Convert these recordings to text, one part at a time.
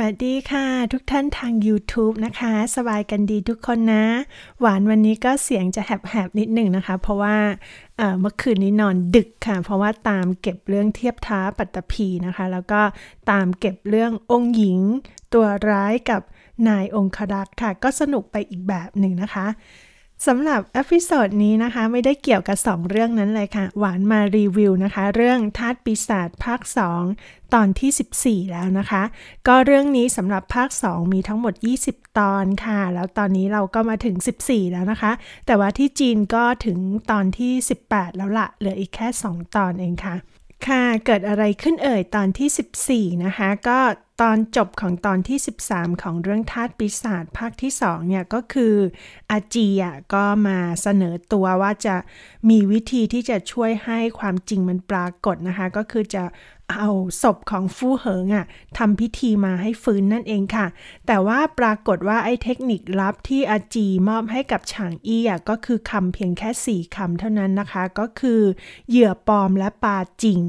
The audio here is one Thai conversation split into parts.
วัสดีค่ะ ทุกท่านทาง YouTube นะคะ สบายกันดีทุกคนนะ หวานวันนี้ก็เสียงจะแหบๆนิดหนึ่งนะคะ เพราะว่าเมื่อคืนนี้นอนดึกค่ะเพราะว่าตามเก็บเรื่องเทียบท้าปัตตภีนะคะ แล้วก็ตามเก็บเรื่ององค์หญิงตัวร้ายกับนายองครักษ์ค่ะ ก็สนุกไปอีกแบบหนึ่งนะคะสำหรับอพิโซดนี้นะคะไม่ได้เกี่ยวกับ 2 เรื่องนั้นเลยค่ะ หวานมารีวิวนะคะ เรื่องทาตปีศาจภาค 2 ตอนที่ 14 แล้วนะคะ ก็เรื่องนี้สำหรับภาค 2 มีทั้งหมด 20 ตอนค่ะ แล้วตอนนี้เราก็มาถึง 14 แล้วนะคะ แต่ว่าที่จีนก็ถึงตอนที่ 18 แล้วละเหลืออีกแค่ 2 ตอนเองค่ะค่ะเกิดอะไรขึ้นเอ่ยตอนที่ 14 นะคะ ก็ตอนจบของตอนที่ 13 ของเรื่องทาตปีศาจภาคที่ 2 เนี่ยก็คืออาจีอ่ะก็มาเสนอตัวว่าจะมีวิธีที่จะช่วยให้ความจริงมันปรากฏนะคะ ก็คือจะเอาศพของฟู่เหิงอะ่ะทำพิธีมาให้ฟื้นนั่นเองค่ะ แต่ว่าปรากฏว่าไอ้เทคนิคลับที่อาจีมอบให้กับฉางอี้อ่ะก็คือคำเพียงแค่ 4คำเท่านั้นนะคะ ก็คือ เหยื่อปลอมและปลาจริง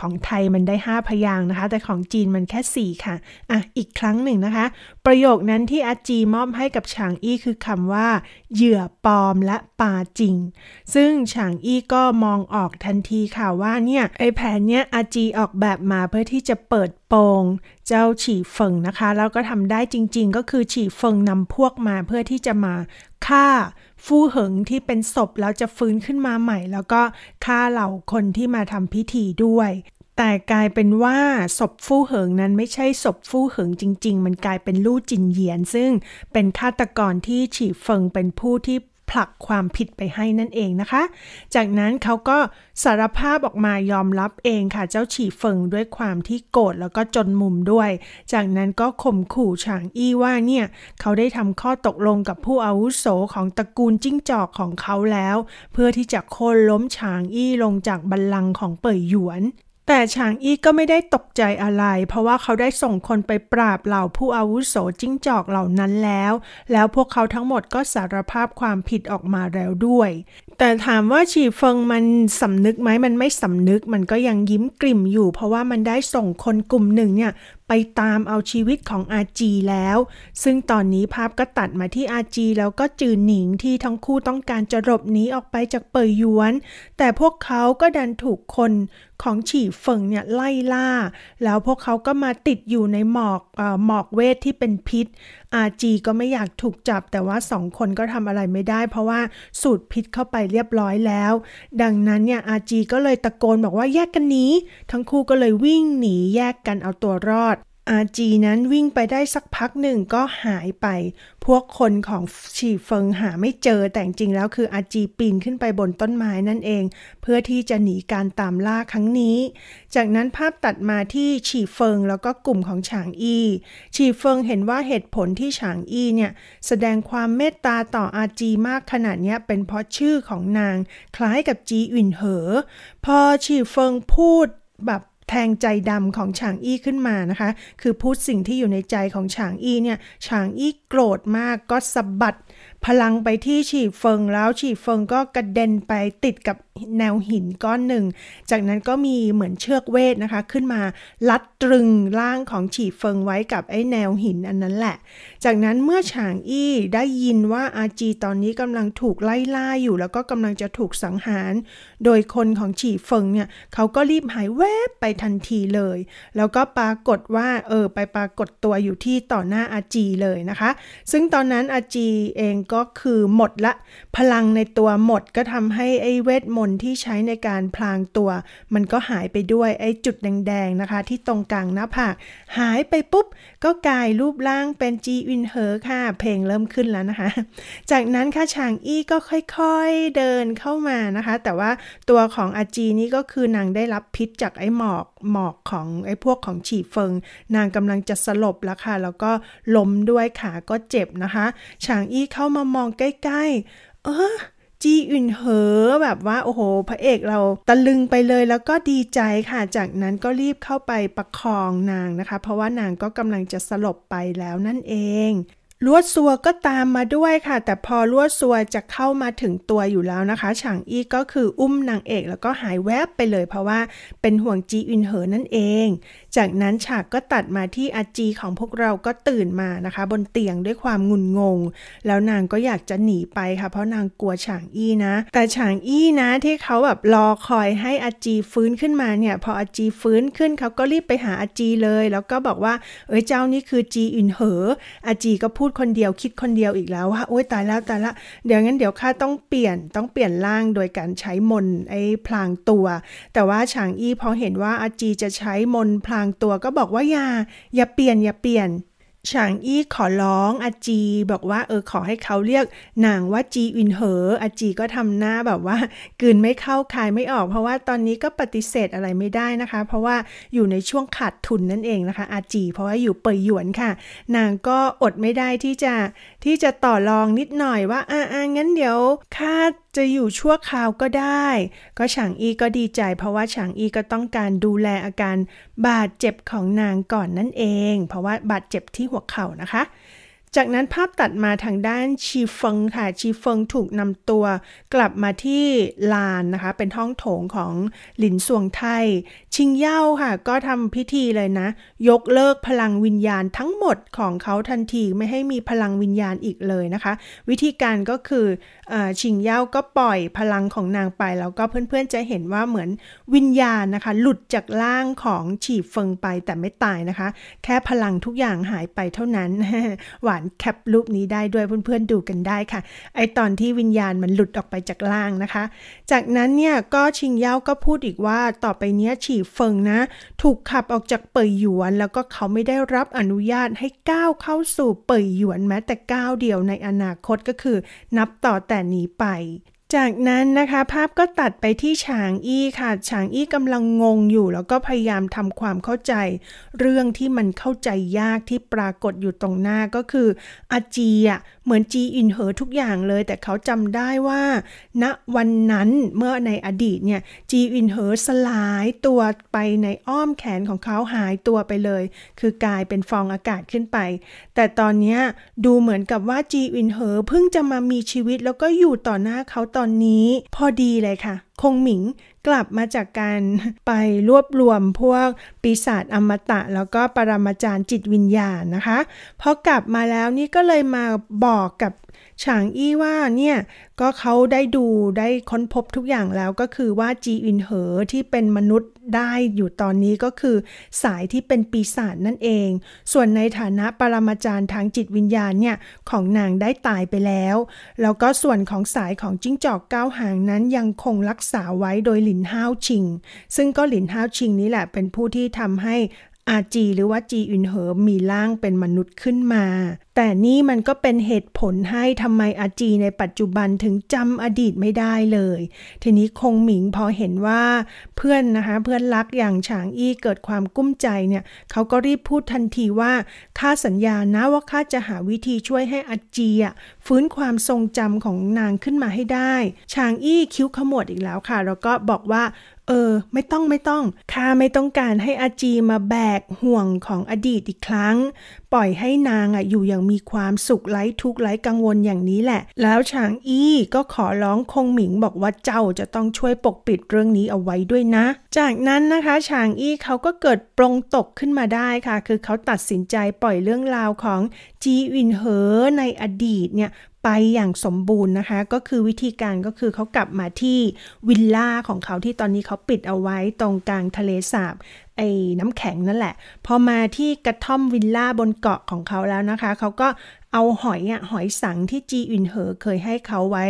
ของไทยมันได้ 5 พยางนะคะ แต่ของจีนมันแค่4ค่ะอ่ะ อีกครั้งหนึ่งนะคะ ประโยคนั้นที่อาจีมอบให้กับฉางอี้คือคำว่าเหยื่อปลอมและปาจริง ซึ่งฉางอี้ก็มองออกทันทีค่ะว่าเนี่ยไอแผนเนี้ยอาจีออกแบบมาเพื่อที่จะเปิดโปงเจ้าฉีเฟิงนะคะ แล้วก็ทำได้จริงๆ ก็คือฉีเฟิงนำพวกมาเพื่อที่จะมาฆ่าฟู่เหิงที่เป็นศพแล้วจะฟื้นขึ้นมาใหม่ แล้วก็ฆ่าเหล่าคนที่มาทำพิธีด้วย แต่กลายเป็นว่าศพฟู่เหิงนั้นไม่ใช่ศพฟู่เหิงจริง ๆ มันกลายเป็นลู่จินเหยียนซึ่งเป็นฆาตกรที่ฉีเฟิงเป็นผู้ที่ผลักความผิดไปให้นั่นเองนะคะ จากนั้นเขาก็สารภาพออกมายอมรับเองค่ะ เจ้าฉีเฟิงด้วยความที่โกรธแล้วก็จนมุมด้วย จากนั้นก็ข่มขู่ฉางอี้ว่าเนี่ยเขาได้ทำข้อตกลงกับผู้อาวุโสของตระกูลจิ้งจอกของเขาแล้ว เพื่อที่จะโค่นล้มฉางอี้ลงจากบัลลังก์ของเป่ยหยวนแต่ฉางอี้ก็ไม่ได้ตกใจอะไรเพราะว่าเขาได้ส่งคนไปปราบเหล่าผู้อาวุโสจิ้งจอกเหล่านั้นแล้ว แล้วพวกเขาทั้งหมดก็สารภาพความผิดออกมาแล้วด้วย แต่ถามว่าฉีเฟิงมันสำนึกไหมมันไม่สำนึกมันก็ยังยิ้มกลิ่มอยู่ เพราะว่ามันได้ส่งคนกลุ่มหนึ่งเนี่ยไปตามเอาชีวิตของอาจีแล้ว ซึ่งตอนนี้ภาพก็ตัดมาที่อาจีแล้วก็จือหนิงที่ทั้งคู่ต้องการจะหลบหนีออกไปจากเปยยวน แต่พวกเขาก็ดันถูกคนของฉี่เฟิงเนี่ยไล่ล่า แล้วพวกเขาก็มาติดอยู่ในหมอกอหมอกเวทที่เป็นพิษ อาจีก็ไม่อยากถูกจับแต่ว่าสองคนก็ทำอะไรไม่ได้ เพราะว่าสูดพิษเข้าไปเรียบร้อยแล้ว ดังนั้นเนี่ยอาจีก็เลยตะโกนบอกว่าแยกกันหนี ทั้งคู่ก็เลยวิ่งหนีแยกกันเอาตัวรอดอาจีนั้นวิ่งไปได้สักพักหนึ่งก็หายไป พวกคนของฉีเฟิงหาไม่เจอแต่จริงแล้วคืออาจีปีนขึ้นไปบนต้นไม้นั่นเอง เพื่อที่จะหนีการตามล่าครั้งนี้ จากนั้นภาพตัดมาที่ฉีเฟิงแล้วก็กลุ่มของฉางอี้ ฉีเฟิงเห็นว่าเหตุผลที่ฉางอี้เนี่ย แสดงความเมตตาต่ออาจีมากขนาดนี้เป็นเพราะชื่อของนางคล้ายกับจีอิ่นเหอ พอฉีเฟิงพูดแบบแทงใจดำของฉางอี้ขึ้นมานะคะ คือพูดสิ่งที่อยู่ในใจของฉางอี้เนี่ย ฉางอี้โกรธมากก็สะบัดพลังไปที่ฉีเฟิง แล้วฉีเฟิงก็กระเด็นไปติดกับแนวหิน ก้อนหนึ่ง จากนั้นก็มีเหมือนเชือกเวทนะคะขึ้นมาลัดตรึงร่างของฉีเฟิงไว้กับไอ้แนวหินอันนั้นแหละ จากนั้นเมื่อฉางอี้ได้ยินว่าอาจีตอนนี้กำลังถูกไล่ล่าอยู่แล้วก็กำลังจะถูกสังหาร โดยคนของฉีเฟิงเนี่ยเขาก็รีบหายแวบไปทันทีเลย แล้วก็ปรากฏว่าเออไปปรากฏตัวอยู่ที่ต่อหน้าอาจีเลยนะคะ ซึ่งตอนนั้นอาจีเองก็คือหมดละพลังในตัวหมดก็ทำให้ไอ้เวทมนนที่ใช้ในการพลางตัว มันก็หายไปด้วย ไอ้จุดแดงๆนะคะ ที่ตรงกลางหน้าผากหายไปปุ๊บ ก็กลายรูปร่างเป็นจีอินเฮอค่ะ เพลงเริ่มขึ้นแล้วนะคะ จากนั้นค่ะ ชางอี้ก็ค่อยๆเดินเข้ามานะคะ แต่ว่าตัวของอาจีนี่ก็คือนางได้รับพิษจากไอ้หมอกหมอกของ ไอ้พวกของฉีเฟิงนางกำลังจะสลบแล้วค่ะ แล้วก็ล้มด้วยขา ก็เจ็บนะคะชางอี้เข้ามามองใกล้ๆเออจีอึนเหอแบบว่าโอ้โห พระเอกเราตะลึงไปเลยแล้วก็ดีใจค่ะจากนั้นก็รีบเข้าไปประคองนางนะคะ เพราะว่านางก็กำลังจะสลบไปแล้วนั่นเองลวดซัวก็ตามมาด้วยค่ะ แต่พอลวดซัวจะเข้ามาถึงตัวอยู่แล้วนะคะฉางอี้ก็คืออุ้มนางเอกแล้วก็หายแวบไปเลยเพราะว่าเป็นห่วงจีอินเหอนั่นเอง จากนั้นฉากก็ตัดมาที่อาจีของพวกเราก็ตื่นมานะคะ บนเตียงด้วยความงุนงงแล้วนางก็อยากจะหนีไปค่ะเพราะนางกลัวฉางอี้นะ แต่ฉางอี้นะที่เขาแบบรอคอยให้อาจีฟื้นขึ้นมาเนี่ย พออาจีฟื้นขึ้นเขาก็รีบไปหาอาจีเลย แล้วก็บอกว่า เอ้ยเจ้านี่คือจีอินเหออาจีก็พูดดคนเดียวคิดคนเดียวอีกแล้วว่าโอ๊ยตายแล้วตายละเดี๋ยวงั้นเดี๋ยวข้าต้องเปลี่ยนต้องเปลี่ยนร่างโดยการใช้มนไอ้พลางตัว แต่ว่าฉางอี้พอเห็นว่าอาจีจะใช้มนพลางตัวก็บอกว่าอย่าอย่าเปลี่ยนอย่าเปลี่ยนฉางอี้ขอร้องอาจี บอกว่าเออขอให้เขาเรียกนางว่าจีอินเหอ อาจีก็ทำหน้าแบบว่ากืนไม่เข้าคายไม่ออกเพราะว่าตอนนี้ก็ปฏิเสธอะไรไม่ได้นะคะ เพราะว่าอยู่ในช่วงขาดทุนนั่นเองนะคะ อาจี เพราะว่าอยู่เปยหยวนค่ะนางก็อดไม่ได้ที่จะที่จะต่อรองนิดหน่อยว่าอ่างั้นเดี๋ยวค่าจะอยู่ชั่วคราวก็ได้ ก็ฉางอีก็ดีใจ เพราะว่าฉางอีก็ต้องการดูแลอาการ บาดเจ็บของนางก่อนนั่นเอง เพราะว่าบาดเจ็บที่หัวเข่านะคะ จากนั้นภาพตัดมาทางด้านชีเฟิงค่ะ ชีเฟิงถูกนำตัวกลับมาที่ลานนะคะ เป็นห้องโถงของหลินสวงไทย ชิงเย่าค่ะ ก็ทำพิธีเลยนะ ยกเลิกพลังวิญญาณทั้งหมดของเขาทันทีไม่ให้มีพลังวิญญาณอีกเลยนะคะ วิธีการก็คือชิงเย่าก็ปล่อยพลังของนางไปแล้วก็เพื่อนๆจะเห็นว่าเหมือนวิญญาณนะคะ หลุดจากร่างของฉีเฟิงไปแต่ไม่ตายนะคะ แค่พลังทุกอย่างหายไปเท่านั้น หวานแคปรูปนี้ได้ด้วยเพื่อนๆดูกันได้ค่ะ ไอตอนที่วิญญาณมันหลุดออกไปจากร่างนะคะ จากนั้นเนี่ยก็ชิงเย่าก็พูดอีกว่าต่อไปเนี้ยฉีเฟิงนะ ถูกขับออกจากเปยหยวน แล้วก็เขาไม่ได้รับอนุญาตให้ก้าวเข้าสู่เปยหยวนแม้แต่ก้าวเดียวในอนาคตก็คือนับต่อแต่แต่หนีไป จากนั้นนะคะภาพก็ตัดไปที่ฉางอี้ค่ะ ฉางอี้กำลังงงอยู่แล้วก็พยายามทำความเข้าใจ เรื่องที่มันเข้าใจยากที่ปรากฏอยู่ตรงหน้าก็คืออาจีอ่ะเหมือนจีอินเหอทุกอย่างเลยแต่เขาจำได้ว่า ณวันนั้นเมื่อในอดีตเนี่ยจีอินเหอสลายตัวไปในอ้อมแขนของเขาหายตัวไปเลย คือกลายเป็นฟองอากาศขึ้นไป แต่ตอนนี้ดูเหมือนกับว่าจีอินเหอเพิ่งจะมามีชีวิตแล้วก็อยู่ต่อหน้าเขาตอนนี้ พอดีเลยค่ะ คงหมิงกลับมาจากการไปรวบรวมพวกปีศาจอมตะแล้วก็ปรมาจารย์จิตวิญญาณนะคะพอกลับมาแล้วนี่ก็เลยมาบอกกับฉางอี้ว่าเนี่ย ก็เขาได้ดูได้ค้นพบทุกอย่างแล้วก็คือว่าจีอินเหอที่เป็นมนุษย์ได้อยู่ตอนนี้ก็คือสายที่เป็นปีศาจนั่นเอง ส่วนในฐานะปรมาจารย์ทางจิตวิญญาณเนี่ย ของนางได้ตายไปแล้ว แล้วก็ส่วนของสายของจิ้งจอกก้าวหางนั้นยังคงรักษาไว้โดยหลินห้าวชิง ซึ่งก็หลินห้าวชิงนี้แหละเป็นผู้ที่ทำใหอาจีหรือว่าจีอินเหอมีร่างเป็นมนุษย์ขึ้นมา แต่นี่มันก็เป็นเหตุผลให้ทำไมอาจีในปัจจุบันถึงจำอดีตไม่ได้เลย ทีนี้คงหมิงพอเห็นว่าเพื่อนนะคะเพื่อนรักอย่างฉางอี้เกิดความกุ้มใจเนี่ย เขาก็รีบพูดทันทีว่า ข้าสัญญานะว่าข้าจะหาวิธีช่วยให้อาจีอ่ะฟื้นความทรงจำของนางขึ้นมาให้ได้ฉางอี้คิ้วขมวดอีกแล้วค่ะ แล้วก็บอกว่าเออ ไม่ต้องไม่ต้องข้าไม่ต้องการให้อาจีมาแบกห่วงของอดีตอีกครั้ง ปล่อยให้นางอ่ะอยู่อย่างมีความสุขไร้ทุกข์ไร้กังวลอย่างนี้แหละ แล้วฉางอี้ก็ขอร้องคงหมิงบอกว่าเจ้าจะต้องช่วยปกปิดเรื่องนี้เอาไว้ด้วยนะ จากนั้นนะคะฉางอี้เขาก็เกิดปรงตกขึ้นมาได้ค่ะคือเขาตัดสินใจปล่อยเรื่องราวของจีอินเหอในอดีตเนี่ยไปอย่างสมบูรณ์นะคะก็คือวิธีการก็คือเขากลับมาที่วิลล่าของเขาที่ตอนนี้เขาปิดเอาไว้ตรงกลางทะเลสาบไอ้น้ำแข็งนั่นแหละ พอมาที่กระท่อมวิลล่าบนเกาะของเขาแล้วนะคะเขาก็เอาหอยอ่ะหอยสังที่จีอินเหอเคยให้เขาไว้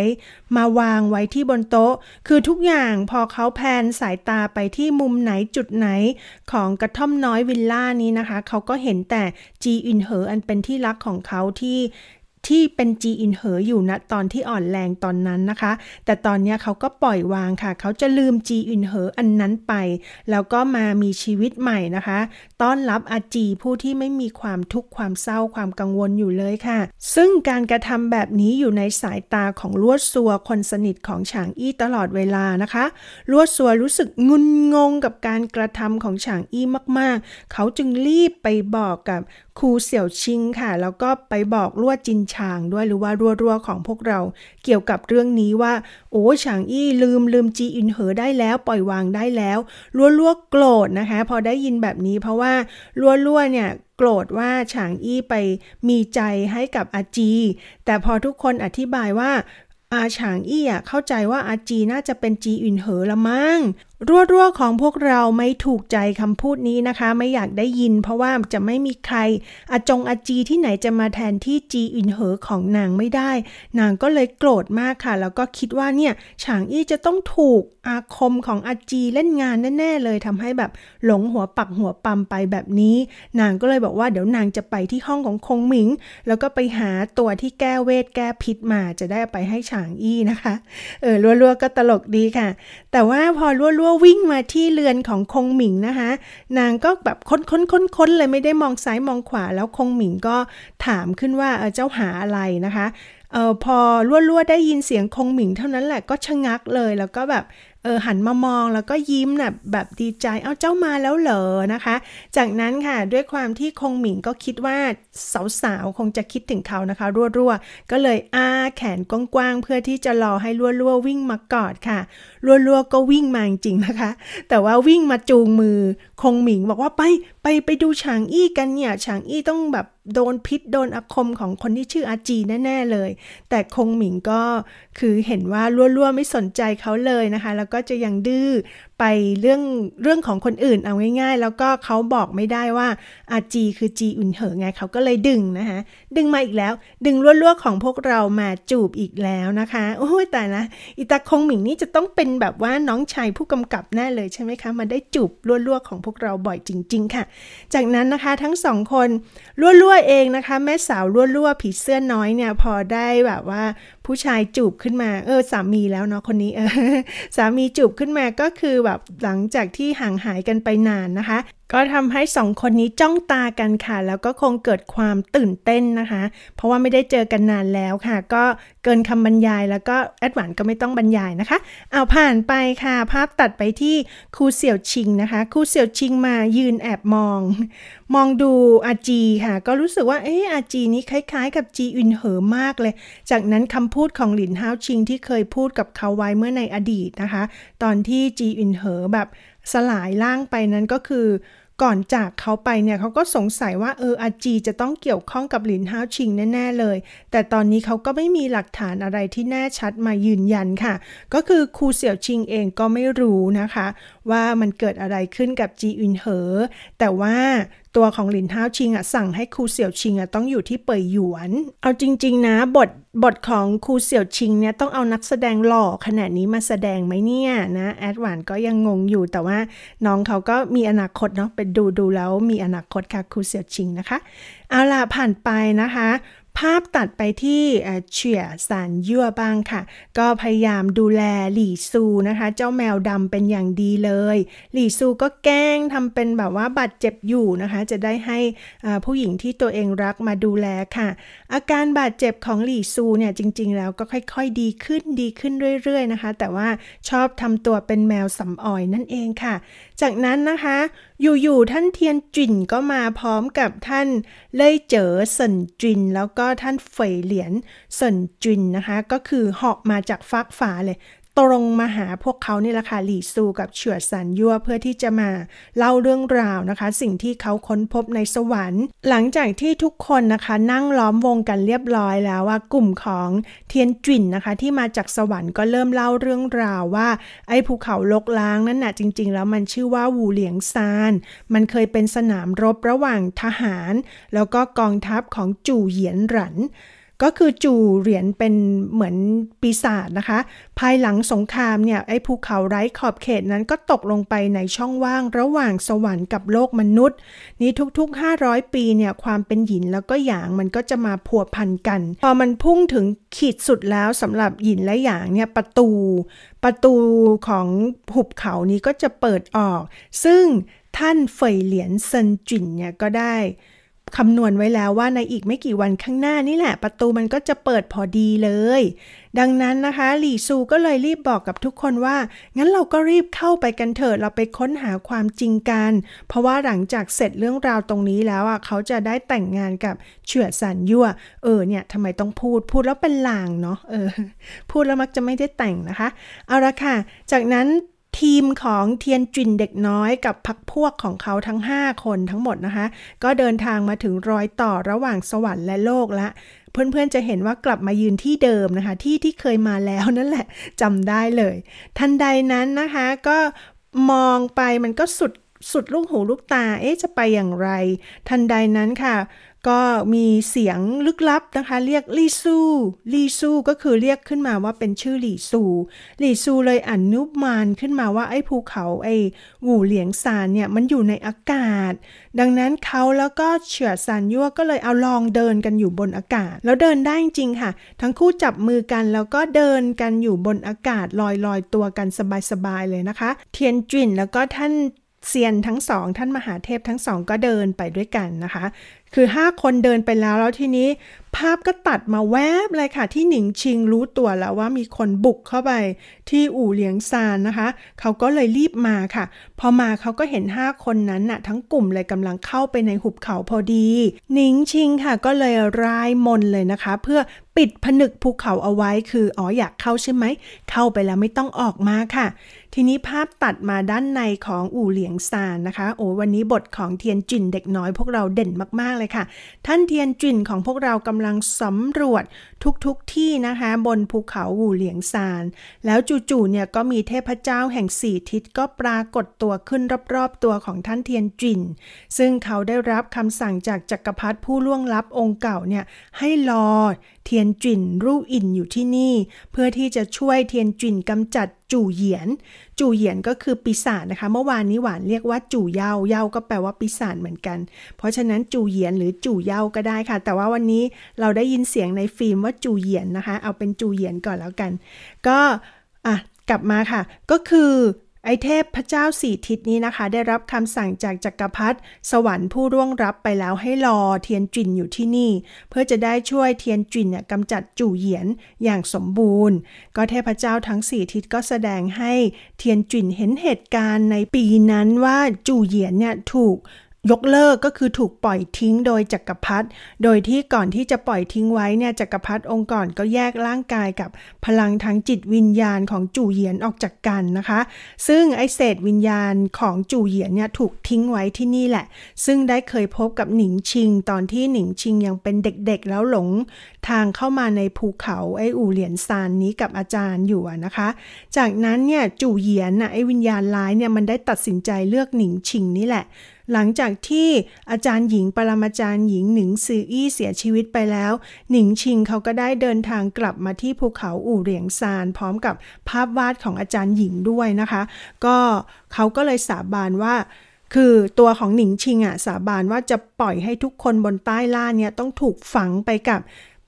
มาวางไว้ที่บนโต๊ะ คือทุกอย่างพอเขาแพนสายตาไปที่มุมไหนจุดไหนของกระท่อมน้อยวิลล่านี้นะคะ เขาก็เห็นแต่จีอินเหออันเป็นที่รักของเขาที่ที่เป็นจีอินเหออยู่นะตอนที่อ่อนแรงตอนนั้นนะคะ แต่ตอนนี้เขาก็ปล่อยวางค่ะเขาจะลืมจีอินเหออันนั้นไป แล้วก็มามีชีวิตใหม่นะคะต้อนรับอาจีผู้ที่ไม่มีความทุกข์ความเศร้าความกังวลอยู่เลยค่ะ ซึ่งการกระทำแบบนี้อยู่ในสายตาของลวดซัวคนสนิทของฉางอี้ตลอดเวลานะคะลวดซัวรู้สึกงุนงงกับการกระทำของฉางอี้มากๆเขาจึงรีบไปบอกกับครูเสี่ยวชิงค่ะ แล้วก็ไปบอกลวดจินชางด้วยหรือว่ารัววของพวกเราเกี่ยวกับเรื่องนี้ว่า โอ้ฉางอี้ลืมลืมจีอินเหอได้แล้วปล่อยวางได้แล้วรัววโกรธนะคะ พอได้ยินแบบนี้เพราะว่ารัววเนี่ยโกรธว่าฉางอี้ไปมีใจให้กับอาจี แต่พอทุกคนอธิบายว่า อาฉางอี้อ่ะเข้าใจว่าอาจีน่าจะเป็นจีอินเหอละมั้งรั่วๆ ของพวกเราไม่ถูกใจคำพูดนี้นะคะ ไม่อยากได้ยินเพราะว่าจะไม่มีใครอาจงอาจีที่ไหนจะมาแทนที่จีอินเหอของนางไม่ได้ นางก็เลยโกรธมากค่ะแล้วก็คิดว่าเนี่ยฉางอี้จะต้องถูกอาคมของอาจีเล่นงานแน่ ๆเลยทำให้แบบหลงหัวปักหัวปั๊มไปแบบนี้ นางก็เลยบอกว่าเดี๋ยวนางจะไปที่ห้องของคงหมิง แล้วก็ไปหาตัวที่แก้เวทแก้พิษมาจะได้ไปให้ฉางอี้นะคะเออรั่วๆก็ตลกดีค่ะ แต่ว่าพอรั่ว่าวิ่งมาที่เรือนของคงหมิงนะคะนางก็แบบค้นค้นค้นค้นเลย ไม่ได้มองซ้ายมองขวาแล้วคงหมิงก็ถามขึ้นว่าเออเจ้าหาอะไรนะคะเออพอรั่วๆได้ยินเสียงคงหมิงเท่านั้นแหละ ก็ชะงักเลยแล้วก็แบบเออหันมามองแล้วก็ยิ้มนะ่ะแบบดีใจ เอาเจ้ามาแล้วเหรอนะคะ จากนั้นค่ะด้วยความที่คงหมิงก็คิดว่าสาวๆคงจะคิดถึงเขานะคะรั่วๆก็เลยอ้าแขนกว้างๆเพื่อที่จะรอให้รั่ว ๆ วิ่งมากอดค่ะรั่วๆ ก็วิ่งมาจริงนะคะ แต่ว่าวิ่งมาจูงมือคงหมิงบอกว่าไปไปไปดูฉางอี้กันเนี่ย ฉางอี้ต้องแบบโดนพิษโดนอาคมของคนที่ชื่ออาจีแน่ ๆ เลย แต่คงหมิงก็คือเห็นว่าล่วๆไม่สนใจเขาเลยนะคะ แล้วก็จะยังดื้อไปเรื่องเรื่องของคนอื่นเอาง่ายๆ แล้วก็เขาบอกไม่ได้ว่าอาจีคือจีอุ่นเหอไงเขาก็เลยดึงนะคะ ดึงมาอีกแล้ว ดึงลั่วๆของพวกเรามาจูบอีกแล้วนะคะ โอ้ยแต่นะอิตาคงหมิงนี่จะต้องเป็นแบบว่าน้องชายผู้กำกับแน่เลยใช่ไหมคะ มาได้จูบลั่วๆของพวกเราบ่อยจริง ๆ ค่ะ จากนั้นนะคะทั้งสองคนลั่วๆเองนะคะ แม่สาวลั่วๆผีเสื้อน้อยเนี่ยพอได้แบบว่า ผู้ชายจูบขึ้นมาเออสามีแล้วเนาะคนนี้เออสามีจูบขึ้นมาก็คือแแบบหลังจากที่ห่างหายกันไปนานนะคะก็ทำให้สองคนนี้จ้องตากันค่ะ แล้วก็คงเกิดความตื่นเต้นนะคะ เพราะว่าไม่ได้เจอกันนานแล้วค่ะ ก็เกินคำบรรยายแล้วก็แอดหวานก็ไม่ต้องบรรยายนะคะเอาผ่านไปค่ะ ภาพตัดไปที่ครูเสี่ยวชิงนะคะครูเสี่ยวชิง มายืนแอบมองมองดูอาจีค่ะก็รู้สึกว่าเอออาจีนี้คล้ายๆ กับจีอินเหอมากเลยจากนั้นคำพูดของหลินฮาวชิง ที่เคยพูดกับเขาไว้เมื่อในอดีตนะคะ ตอนที่จีอินเหอแบบสลายร่างไปนั้นก็คือก่อนจากเขาไปเนี่ยเขาก็สงสัยว่าเอออาจีจะต้องเกี่ยวข้องกับหลินฮาวชิงแน่ ๆเลย แต่ตอนนี้เขาก็ไม่มีหลักฐานอะไรที่แน่ชัดมายืนยันค่ะ ก็คือครูเสี่ยวชิงเองก็ไม่รู้นะคะ ว่ามันเกิดอะไรขึ้นกับจีอินเหอ แต่ว่าตัวของหลินเท้าชิงอ่ะสั่งให้ครูเสี่ยวชิงอ่ะต้องอยู่ที่เปยยหยวน เอาจริง ๆ นะ บทบทของครูเสี่ยวชิงเนี่ยต้องเอานักแสดงหล่อขนาดนี้มาแสดงไหมเนี่ยนะแอดหวานก็ยังงงอยู่แต่ว่าน้องเขาก็มีอนาคตเนาะไปดูดูแล้วมีอนาคตค่ะครูเสี่ยวชิงนะคะ เอาล่ะผ่านไปนะคะภาพตัดไปที่เฉียสันยั่วบางค่ะ ก็พยายามดูแลหลี่ซูนะคะ เจ้าแมวดำเป็นอย่างดีเลย หลี่ซูก็แกล้งทำเป็นแบบว่าบาดเจ็บอยู่นะคะ จะได้ให้ผู้หญิงที่ตัวเองรักมาดูแลค่ะ อาการบาดเจ็บของหลี่ซูเนี่ยจริง ๆ แล้วก็ค่อยๆ ดีขึ้นดีขึ้นเรื่อยๆนะคะ แต่ว่าชอบทำตัวเป็นแมวสำออยนั่นเองค่ะ จากนั้นนะคะอยู่ๆท่านเทียนจินก็มาพร้อมกับท่าน เล่ยเจ๋อสนจินแล้วก็ท่านเฟยเหลียนสนจินนะคะ ก็คือเหาะมาจากฟากฟ้าเลยตรงมาหาพวกเขานี่แหละค่ะหลี่ซูกับเฉือสันยั่วเพื่อที่จะมาเล่าเรื่องราวนะคะ สิ่งที่เขาค้นพบในสวรรค์ หลังจากที่ทุกคนนะคะ นั่งล้อมวงกันเรียบร้อยแล้วว่ากลุ่มของเทียนจิ่นนะคะ ที่มาจากสวรรค์ก็เริ่มเล่าเรื่องราวว่า ไอ้ภูเขาลกล้างนั้นนะ่ะจริงๆแล้วมันชื่อว่าวูเหลียงซาน มันเคยเป็นสนามรบระหว่างทหาร แล้วก็กองทัพของจู่เหยียนหลันก็คือจู่เหรียญเป็นเหมือนปีศาจนะคะ ภายหลังสงครามเนี่ยไอ้ภูเขาไร้ขอบเขตนั้นก็ตกลงไปในช่องว่างระหว่างสวรรค์กับโลกมนุษย์ นี้ทุกๆ 500 ปีเนี่ยความเป็นหินแล้วก็หยางมันก็จะมาพัวพันกัน พอมันพุ่งถึงขีดสุดแล้วสำหรับหินและหยางเนี่ย ประตู ประตูของหุบเขานี้ก็จะเปิดออก ซึ่งท่านเฟยเหรียญเซินจินเนี่ยก็ได้คำนวณไว้แล้วว่าในอีกไม่กี่วันข้างหน้านี่แหละ ประตูมันก็จะเปิดพอดีเลย ดังนั้นนะคะ หลี่ซูก็เลยรีบบอกกับทุกคนว่า งั้นเราก็รีบเข้าไปกันเถอะ เราไปค้นหาความจริงกัน เพราะว่าหลังจากเสร็จเรื่องราวตรงนี้แล้วอ่ะเขาจะได้แต่งงานกับเฉื่อสันยั่ว เออเนี่ยทำไมต้องพูด พูดแล้วเป็นลางเนาะเออพูดแล้วมักจะไม่ได้แต่งนะคะ เอาละค่ะ จากนั้นทีม ของเทียนจิน เด็กน้อยกับพักพวกของเขาทั้ง 5 คนทั้งหมดนะคะ ก็เดินทางมาถึงรอยต่อระหว่างสวรรค์และโลกละเพื่อน ๆ จะเห็นว่ากลับมายืนที่เดิมนะคะ ที่ที่เคยมาแล้วนั่นแหละจำได้เลย ทันใดนั้นนะคะ ก็มองไปมันก็สุดสุดลูกหูลูกตาเอ๊ะจะไปอย่างไร ทันใดนั้นค่ะก็มีเสียงลึกลับนะคะ เรียกลีซูลีซูก็คือเรียกขึ้นมาว่าเป็นชื่อหลีซูหลีซูเลยอนุมานขึ้นมาว่าไอ้ภูเขาไอ้หูเหลียงซานเนี่ยมันอยู่ในอากาศ ดังนั้นเขาแล้วก็เฉื่อซานยั่วก็เลยเอาลองเดินกันอยู่บนอากาศ แล้วเดินได้จริงค่ะ ทั้งคู่จับมือกัน แล้วก็เดินกันอยู่บนอากาศ ลอยลอยตัวกันสบายๆเลยนะคะ เทียนจินแล้วก็ท่านเซียนทั้งสอง ท่านมหาเทพทั้งสองก็เดินไปด้วยกันนะคะคือ 5 คนเดินไปแล้วแล้วทีนี้ ภาพก็ตัดมาแวบเลยค่ะ ที่หนิงชิงรู้ตัวแล้วว่ามีคนบุกเข้าไป ที่อู่เหลียงซานนะคะ เขาก็เลยรีบมาค่ะ พอมาเขาก็เห็น 5 คนนั้นน่ะ ทั้งกลุ่มเลยกำลังเข้าไปในหุบเขาพอดีหนิงชิงค่ะก็เลยรายมนเลยนะคะ เพื่อปิดผนึกภูเขาเอาไว้ คืออ๋ออยากเข้าใช่ไหมเข้าไปแล้วไม่ต้องออกมาค่ะทีนี้ภาพตัดมาด้านในของอู่เหลียงซานนะคะ โอ้วันนี้บทของเทียนจินเด็กน้อยพวกเราเด่นมากๆเลยค่ะ ท่านเทียนจินของพวกเรากำลังสำรวจทุกๆทที่นะคะ บนภูเขาอู่เหลียงซาน แล้วจู่ๆเนี่ยก็มีเทพเจ้าแห่งสี่ทิศก็ปรากฏตัวขึ้นรอบๆตัวของท่านเทียนจินซึ่งเขาได้รับคำสั่งจากจักรพรรดิผู้ล่วงลับองค์เก่าเนี่ยให้รอเทียนจินรู่อินอยู่ที่นี่ เพื่อที่จะช่วยเทียนจินกำจัดจู่เหยียน จู่เหยียนก็คือปีศาจนะคะ เมื่อวานนี้หวานเรียกว่าจู่เย่าเย่าก็แปลว่าปีศาจเหมือนกัน เพราะฉะนั้นจู่เหยียนหรือจู่เย่าก็ได้ค่ะ แต่ว่าวันนี้เราได้ยินเสียงในฟิล์มว่าจู่เหยียนนะคะ เอาเป็นจู่เหยียนก่อนแล้วกัน ก็อ่ะกลับมาค่ะ ก็คือไอเทพพระเจ้าสี่ทิศนี้นะคะ ได้รับคำสั่งจากจักกรพรรดิสวรรค์ผู้ร่วงรับไปแล้วให้รอเทียนจินอยู่ที่นี่ เพื่อจะได้ช่วยเทียนจินเนี่ยกำจัดจู่เหยียนอย่างสมบูรณ์ ก็เทพเจ้าทั้งสี่ทิศก็แสดงให้ เทียนจินเห็นเหตุการณ์ในปีนั้นว่าจู่เหยียนเนี่ยถูกยกเลิกก็คือถูกปล่อยทิ้งโดยจักกรพรรดิ โดยที่ก่อนที่จะปล่อยทิ้งไว้เนี่ยจักกรพรรดิองค์ก่อนก็แยกร่างกายกับพลังทางจิตวิญญาณของจู่เหยียนออกจากกันนะคะ ซึ่งไอเศษวิญญาณของจู่เหยียนเนี่ยถูกทิ้งไว้ที่นี่แหละ ซึ่งได้เคยพบกับหนิงชิงตอนที่หนิงชิงยังเป็นเด็กๆแล้วหลง ทางเข้ามาในภูเขาไออู่เหรียนซานนี้กับอาจารย์อยู่นะคะ จากนั้นเนี่ยจู่เหยียนนะไอวิญญาณร้ายเนี่ยมันได้ตัดสินใจเลือกหนิงชิงนี่แหละหลังจากที่อาจารย์หญิงปรมาจารย์หญิงหนิงซืออี้เสียชีวิตไปแล้ว หนิงชิงเขาก็ได้เดินทางกลับมาที่ภูเขาอู่เหรียง ซาน พร้อมกับภาพวาดของอาจารย์หญิงด้วยนะคะ ก็เขาก็เลยสาบานว่า คือตัวของ หนิงชิงอ่ะสาบานว่าจะปล่อยให้ทุกคนบนใต้ล่าเนี่ยต้องถูกฝังไปกับ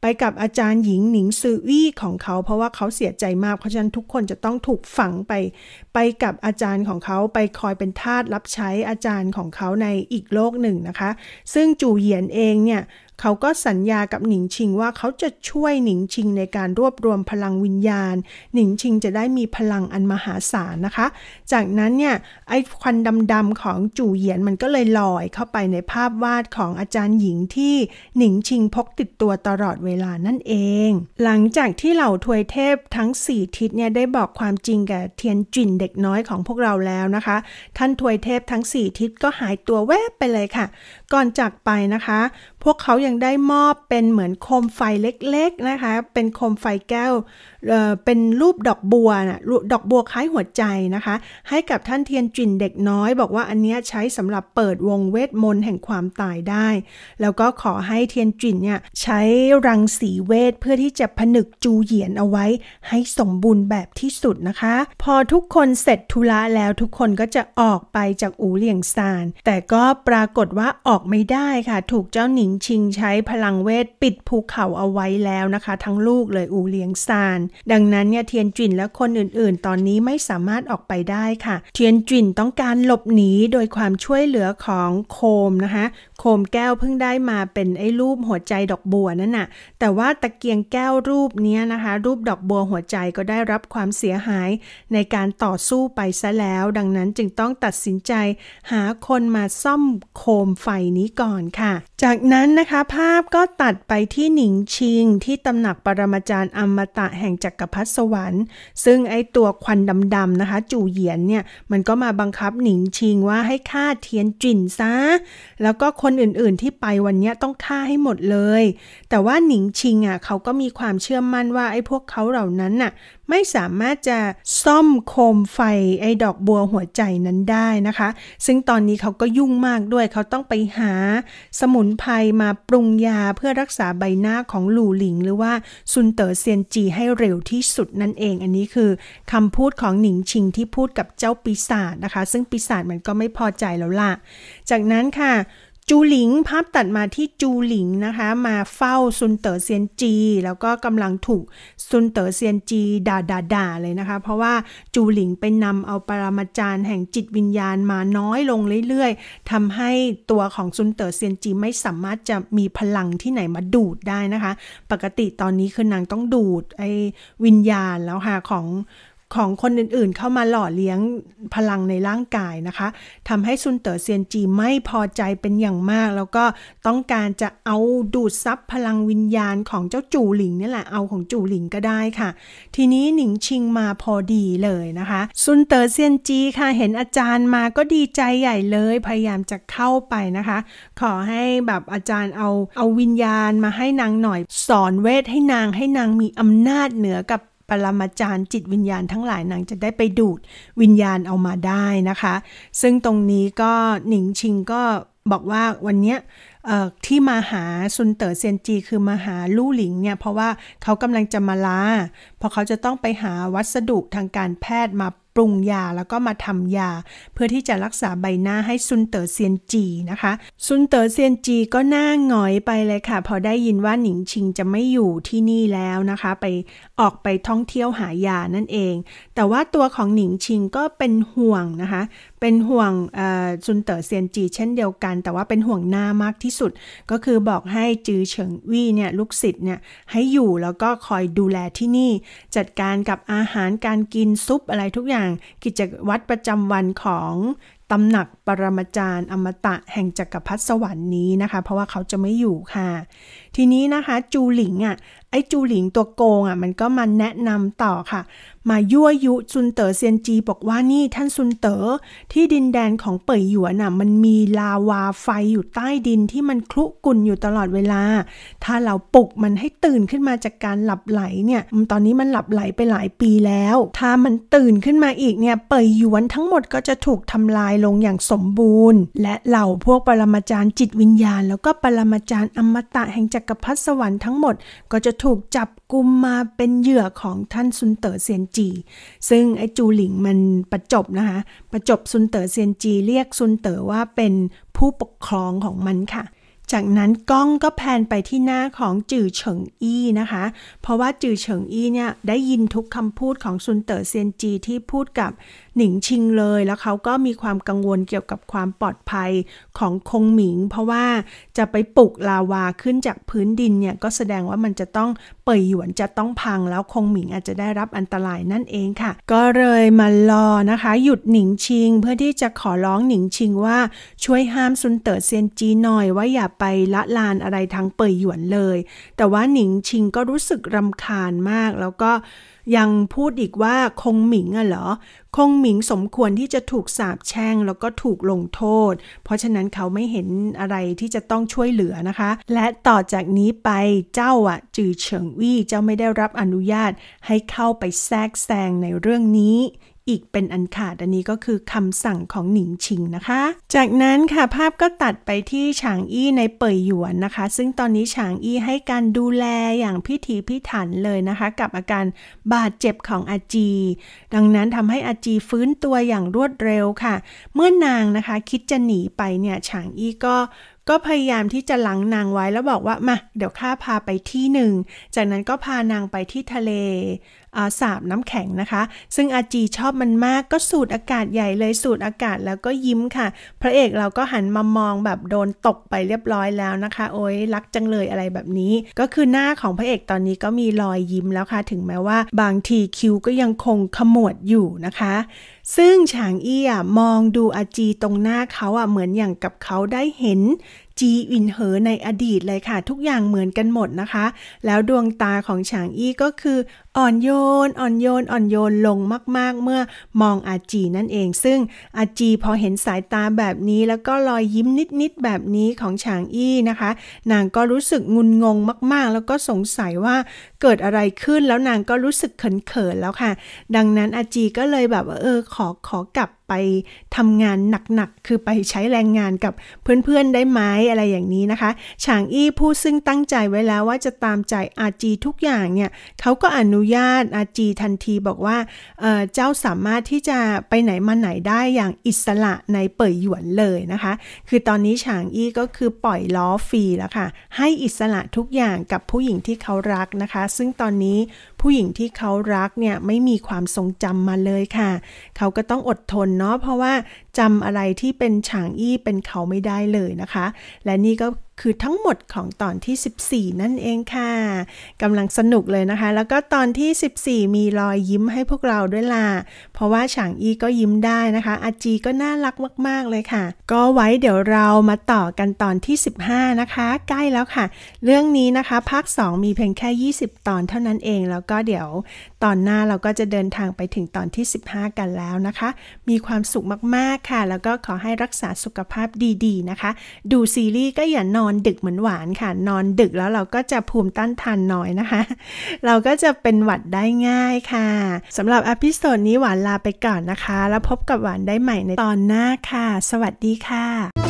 ไปกับอาจารย์หญิงหนิงซือวี่ของเขาเพราะว่าเขาเสียใจมาก เพราะฉะนั้นทุกคนจะต้องถูกฝังไป ไปกับอาจารย์ของเขาไปคอยเป็นทาสรับใช้อาจารย์ของเขาในอีกโลกหนึ่งนะคะ ซึ่งจู่เหยียนเองเนี่ยเขาก็สัญญากับหนิงชิงว่าเขาจะช่วยหนิงชิงในการรวบรวมพลังวิญญาณ หนิงชิงจะได้มีพลังอันมหาศาลนะคะ จากนั้นเนี่ย ไอ้ควันดำๆของจู่เหยียนมันก็เลยลอยเข้าไปในภาพวาดของอาจารย์หญิงที่หนิงชิงพกติดตัวตลอดเวลานั่นเอง หลังจากที่เหล่าทวยเทพทั้ง 4ทิศเนี่ยได้บอกความจริงแก่เทียนจินเด็กน้อยของพวกเราแล้วนะคะ ท่านทวยเทพทั้ง4ทิศก็หายตัวแวบไปเลยค่ะก่อนจากไปนะคะ พวกเขายังได้มอบเป็นเหมือนโคมไฟเล็กๆ นะคะ เป็นโคมไฟแก้วเป็นรูปดอกบัวนะดอกบัวคล้ายหัวใจนะคะ ให้กับท่านเทียนจินเด็กน้อย บอกว่าอันนี้ใช้สำหรับเปิดวงเวทมนต์แห่งความตายได้ แล้วก็ขอให้เทียนจินเนี่ยใช้รังสีเวท เพื่อที่จะผนึกจูเหยียนเอาไว้ ให้สมบูรณ์แบบที่สุดนะคะ พอทุกคนเสร็จธุระแล้วทุกคนก็จะออกไปจากอูเหลียงซาน แต่ก็ปรากฏว่าออกไม่ได้ค่ะ ถูกเจ้าหนิงชิงใช้พลังเวทปิดภูเขาเอาไว้แล้วนะคะ ทั้งลูกเลยอูเหลียงซานดังนั้นเนี่ยเทียนจินและคนอื่นๆ ตอนนี้ไม่สามารถออกไปได้ค่ะ เทียนจินต้องการหลบหนีโดยความช่วยเหลือของโคมนะคะ โคมแก้วเพิ่งได้มาเป็นไอ้รูปหัวใจดอกบัวนั่นน่ะ แต่ว่าตะเกียงแก้วรูปนี้นะคะ รูปดอกบัวหัวใจก็ได้รับความเสียหายในการต่อสู้ไปซะแล้ว ดังนั้นจึงต้องตัดสินใจ หาคนมาซ่อมโคมไฟนี้ก่อนค่ะจากนั้นนะคะภาพก็ตัดไปที่หนิงชิงที่ตำหนักปรมาจารย์อมตะแห่งจักกรพรรดิสวรรค์ ซึ่งไอตัวควันดำๆนะคะ จู่เหยียนเนี่ยมันก็มาบังคับหนิงชิงว่าให้ฆ่าเทียนจินซะ แล้วก็คนอื่นๆที่ไปวันนี้ต้องฆ่าให้หมดเลย แต่ว่าหนิงชิงอ่ะเขาก็มีความเชื่อมั่นว่าไอ้พวกเขาเหล่านั้นน่ะไม่สามารถจะซ่อมโคมไฟไอ้ดอกบัวหัวใจนั้นได้นะคะ ซึ่งตอนนี้เขาก็ยุ่งมากด้วยเขาต้องไปหาสมุนไพรมาปรุงยาเพื่อรักษาใบหน้าของหลู่หลิง หรือว่าซุนเต๋อเซียนจีให้เร็วที่สุดนั่นเอง อันนี้คือคำพูดของหนิงชิงที่พูดกับเจ้าปีศาจนะคะ ซึ่งปีศาจมันก็ไม่พอใจแล้วล่ะจากนั้นค่ะจูหลิง ภาพตัดมาที่จูหลิงนะคะมาเฝ้าซุนเต๋อเซียนจี แล้วก็กำลังถูกซุนเต๋อเซียนจีด่าด่าด่าเลยนะคะ เพราะว่าจูหลิงไปนำเอาปรมาจารย์แห่งจิตวิญญาณมาน้อยลงเรื่อยๆทำให้ตัวของซุนเต๋อเซียนจีไม่สามารถจะมีพลังที่ไหนมาดูดได้นะคะ ปกติตอนนี้คือนางต้องดูดไอ้วิญญาณแล้วค่ะของของคนอื่นๆ เข้ามาหล่อเลี้ยงพลังในร่างกายนะคะทำให้ซุนเต๋อเซียนจีไม่พอใจเป็นอย่างมาก แล้วก็ต้องการจะเอาดูดซับพลังวิญญาณของเจ้าจู่หลิงนี่แหละเอาของจู่หลิงก็ได้ค่ะ ทีนี้หนิงชิงมาพอดีเลยนะคะซุนเต๋อเซียนจีค่ะ เห็นอาจารย์มาก็ดีใจใหญ่เลย พยายามจะเข้าไปนะคะ ขอให้แบบอาจารย์เอาเอาวิญญาณมาให้นางหน่อย สอนเวทให้นางให้นางมีอำนาจเหนือกับปรมาจารย์จิตวิญญาณทั้งหลายนางจะได้ไปดูดวิญญาณเอามาได้นะคะ ซึ่งตรงนี้ก็หนิงชิงก็บอกว่าวันเนี้ยที่มาหาซุนเต๋อเซียนจีคือมาหาลู่หลิงเนี่ย เพราะว่าเขากำลังจะมาลาเพราะเขาจะต้องไปหาวัสดุทางการแพทย์มาปรุงยาแล้วก็มาทำยา เพื่อที่จะรักษาใบหน้าให้ซุนเต๋อเซียนจีนะคะซุนเต๋อเซียนจีก็หน้าหงอยไปเลยค่ะพอได้ยินว่าหนิงชิงจะไม่อยู่ที่นี่แล้วนะคะไปออกไปท่องเที่ยวหายานั่นเอง แต่ว่าตัวของหนิงชิงก็เป็นห่วงนะคะ เป็นห่วงซุนเต๋อเซียนจีเช่นเดียวกัน แต่ว่าเป็นห่วงหน้ามากที่สุด ก็คือบอกให้จือเฉิงวี่เนี่ย ลูกศิษย์เนี่ย ให้อยู่แล้วก็คอยดูแลที่นี่ จัดการกับอาหารการกินซุปอะไรทุกอย่างกิจวัตรประจำวันของตำหนักปรมาจารย์อมตะแห่งจักรพรรดิสวรรค์นี้นะคะ เพราะว่าเขาจะไม่อยู่ค่ะทีนี้นะคะ จูหลิงอ่ะ ไอ้จูหลิงตัวโกงอ่ะ มันก็มาแนะนำต่อค่ะ มายั่วยุซุนเต๋อเซียนจีบอกว่านี่ท่านซุนเต๋อที่ดินแดนของเป่ยหยวนะ่ะ มันมีลาวาไฟอยู่ใต้ดินที่มันคลุกุ่นอยู่ตลอดเวลา ถ้าเราปลุกมันให้ตื่นขึ้นมาจากการหลับไหลเนี่ยตอนนี้มันหลับไหลไปหลายปีแล้ว ถ้ามันตื่นขึ้นมาอีกเนี่ยเป่ยหยวนทั้งหมดก็จะถูกทำลายลงอย่างสมบูรณ์ และเหล่าพวกปรมาจารย์จิตวิญญาณ แล้วก็ปรมาจารย์อมตะแห่งจัักรพรรดิสวรรค์ทั้งหมดก็จะถูกจับกุมมาเป็นเหยื่อของท่านซุนเต๋อเซียนจี ซึ่งไอ้จูหลิงมันประจบนะคะ ประจบซุนเต๋อเซียนจีเรียกซุนเต๋อว่าเป็นผู้ปกครองของมันค่ะจากนั้นกล้องก็แพนไปที่หน้าของจื่อเฉิงอี้นะคะ เพราะว่าจื่อเฉิงอี้เนี่ย ได้ยินทุกคำพูดของซุนเต๋อเซียนจีที่พูดกับหนิงชิงเลย แล้วเขาก็มีความกังวลเกี่ยวกับความปลอดภัยของคงหมิง เพราะว่าจะไปปลุกลาวาขึ้นจากพื้นดินเนี่ย ก็แสดงว่ามันจะต้องเปิดหยวนจะต้องพังแล้วคงหมิงอาจจะได้รับอันตรายนั่นเองค่ะ ก็เลยมารอนะคะ หยุดหนิงชิงเพื่อที่จะขอร้องหนิงชิงว่าช่วยห้ามซุนเต๋อเซียนจีหน่อยว่าอย่าไปละลานอะไรทั้งเปยหยวนเลย แต่ว่าหนิงชิงก็รู้สึกรำคาญมาก แล้วก็ยังพูดอีกว่าคงหมิงอะเหรอ คงหมิงสมควรที่จะถูกสาบแช่งแล้วก็ถูกลงโทษ เพราะฉะนั้นเขาไม่เห็นอะไรที่จะต้องช่วยเหลือนะคะ และต่อจากนี้ไปเจ้าอะจือเฉิงวี่เจ้าไม่ได้รับอนุญาตให้เข้าไปแทรกแซงในเรื่องนี้อีกเป็นอันขาดอันนี้ก็คือคำสั่งของหนิงชิงนะคะ จากนั้นค่ะภาพก็ตัดไปที่ฉางอี้ในเป่ยหยวนนะคะ ซึ่งตอนนี้ฉางอี้ให้การดูแลอย่างพิถีพิถันเลยนะคะ กับอาการบาดเจ็บของอาจี ดังนั้นทำให้อาจีฟื้นตัวอย่างรวดเร็วค่ะ เมื่อนางนะคะ คิดจะหนีไปเนี่ยฉางอี้ก็ก็พยายามที่จะหลัง นางไว้แล้วบอกว่ามาเดี๋ยวข้าพาไปที่หนึ่งจากนั้นก็พานางไปที่ทะเลอาสาบน้ำแข็งนะคะ ซึ่งอาจีชอบมันมากก็สูดอากาศใหญ่เลยสูดอากาศแล้วก็ยิ้มค่ะ พระเอกเราก็หันมามองแบบโดนตกไปเรียบร้อยแล้วนะคะ โอ้ยรักจังเลยอะไรแบบนี้ ก็คือหน้าของพระเอกตอนนี้ก็มีรอยยิ้มแล้วค่ะ ถึงแม้ว่าบางทีคิวก็ยังคงขมวดอยู่นะคะซึ่งฉางอี้มองดูอาจีตรงหน้าเขาอ่ะเหมือนอย่างกับเขาได้เห็นจีอินเหอในอดีตเลยค่ะทุกอย่างเหมือนกันหมดนะคะ แล้วดวงตาของฉางอี้ก็คืออ่อนโยนอ่อนโยน อ่อนโยนลงมากๆ เมื่อมองอาจีนั่นเอง ซึ่งอาจีพอเห็นสายตาแบบนี้ แล้วก็รอยยิ้มนิดๆแบบนี้ของฉางอี้นะคะ นางก็รู้สึกงุนงงมากๆ แล้วก็สงสัยว่าเกิดอะไรขึ้นแล้วนางก็รู้สึกเขินๆแล้วค่ะ ดังนั้นอาจีก็เลยแบบเออขอขอกลับไปทำงานหนักๆ คือไปใช้แรงงานกับเพื่อนๆ ได้ไหมอะไรอย่างนี้นะคะฉางอี้ผู้ซึ่งตั้งใจไว้แล้วว่าจะตามใจอาจีทุกอย่างเนี่ยเขาก็อนุญาตอาจีทันทีบอกว่าเเจ้าสามารถที่จะไปไหนมาไหนได้อย่างอิสระในเป่ยหยวนเลยนะคะ คือตอนนี้ฉางอี้ก็คือปล่อยล้อฟรีแล้วค่ะ ให้อิสระทุกอย่างกับผู้หญิงที่เขารักนะคะ ซึ่งตอนนี้ผู้หญิงที่เขารักเนี่ย ไม่มีความทรงจำมาเลยค่ะ เขาก็ต้องอดทนเนาะเพราะว่าจำอะไรที่เป็นฉางอี้เป็นเขาไม่ได้เลยนะคะ และนี่ก็คือทั้งหมดของตอนที่ 14 นั่นเองค่ะกำลังสนุกเลยนะคะ แล้วก็ตอนที่ 14 มีรอยยิ้มให้พวกเราด้วยล่ะเพราะว่าฉางอีก็ยิ้มได้นะคะ อาจีก็น่ารักมาก ๆเลยค่ะ ก็ไว้เดี๋ยวเรามาต่อกันตอนที่ 15 นะคะ ใกล้แล้วค่ะ เรื่องนี้นะคะภาค2มีเพียงแค่ 20 ตอนเท่านั้นเอง แล้วก็เดี๋ยวตอนหน้าเราก็จะเดินทางไปถึงตอนที่ 15 กันแล้วนะคะ มีความสุขมากค่ะ แล้วก็ขอให้รักษาสุขภาพดี ๆ นะคะ ดูซีรีส์ ก็อย่านอนดึกเหมือนหวานค่ะนอนดึกแล้วเราก็จะภูมิต้านทานน้อยนะคะ เราก็จะเป็นหวัดได้ง่ายค่ะสำหรับอพิโซดนี้หวานลาไปก่อนนะคะ แล้วพบกับหวาน ได้ใหม่ในตอนหน้าค่ะ สวัสดีค่ะ